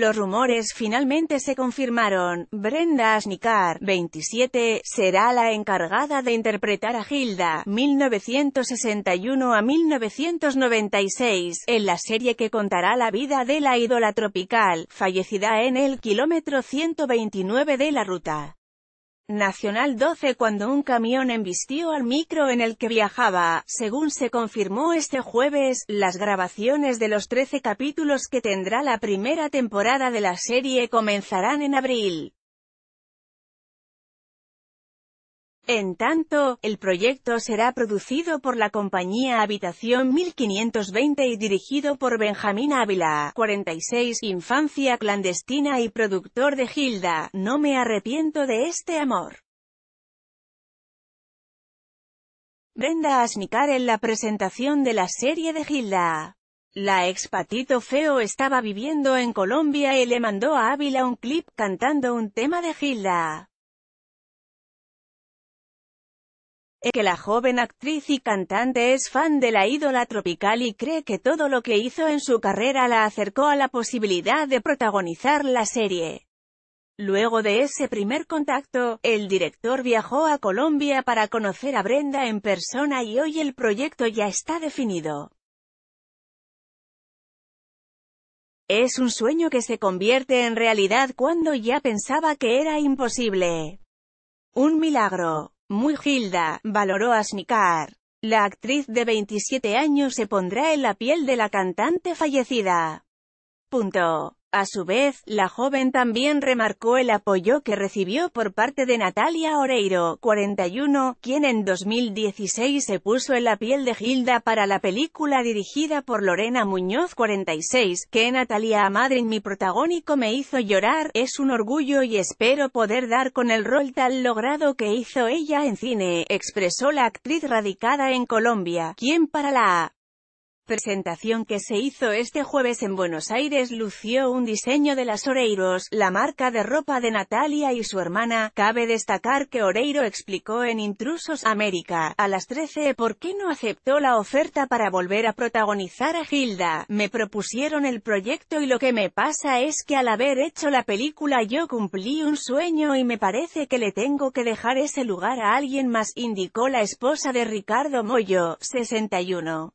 Los rumores finalmente se confirmaron. Brenda Asnicar, 27, será la encargada de interpretar a Hilda, 1961 a 1996, en la serie que contará la vida de la ídola tropical, fallecida en el kilómetro 129 de la ruta. Nacional 12 cuando un camión embistió al micro en el que viajaba, según se confirmó este jueves, las grabaciones de los 13 capítulos que tendrá la primera temporada de la serie comenzarán en abril. En tanto, el proyecto será producido por la compañía Habitación 1520 y dirigido por Benjamín Ávila, 46, infancia clandestina y productor de Gilda, No me arrepiento de este amor. Brenda Asnicar en la presentación de la serie de Gilda. La ex Patito Feo estaba viviendo en Colombia y le mandó a Ávila un clip cantando un tema de Gilda. que la joven actriz y cantante es fan de la ídola tropical y cree que todo lo que hizo en su carrera la acercó a la posibilidad de protagonizar la serie. Luego de ese primer contacto, el director viajó a Colombia para conocer a Brenda en persona y hoy el proyecto ya está definido. Es un sueño que se convierte en realidad cuando ya pensaba que era imposible. Un milagro. Muy Gilda, valoró Asnicar. La actriz de 27 años se pondrá en la piel de la cantante fallecida. Punto. A su vez, la joven también remarcó el apoyo que recibió por parte de Natalia Oreiro, 41, quien en 2016 se puso en la piel de Gilda para la película dirigida por Lorena Muñoz, 46, que Natalia en mi protagónico me hizo llorar, es un orgullo y espero poder dar con el rol tan logrado que hizo ella en cine, expresó la actriz radicada en Colombia, quien para la presentación que se hizo este jueves en Buenos Aires lució un diseño de las Oreiros, la marca de ropa de Natalia y su hermana. Cabe destacar que Oreiro explicó en Intrusos América, a las 13, por qué no aceptó la oferta para volver a protagonizar a Gilda. Me propusieron el proyecto y lo que me pasa es que al haber hecho la película yo cumplí un sueño y me parece que le tengo que dejar ese lugar a alguien más, indicó la esposa de Ricardo Moyo, 61.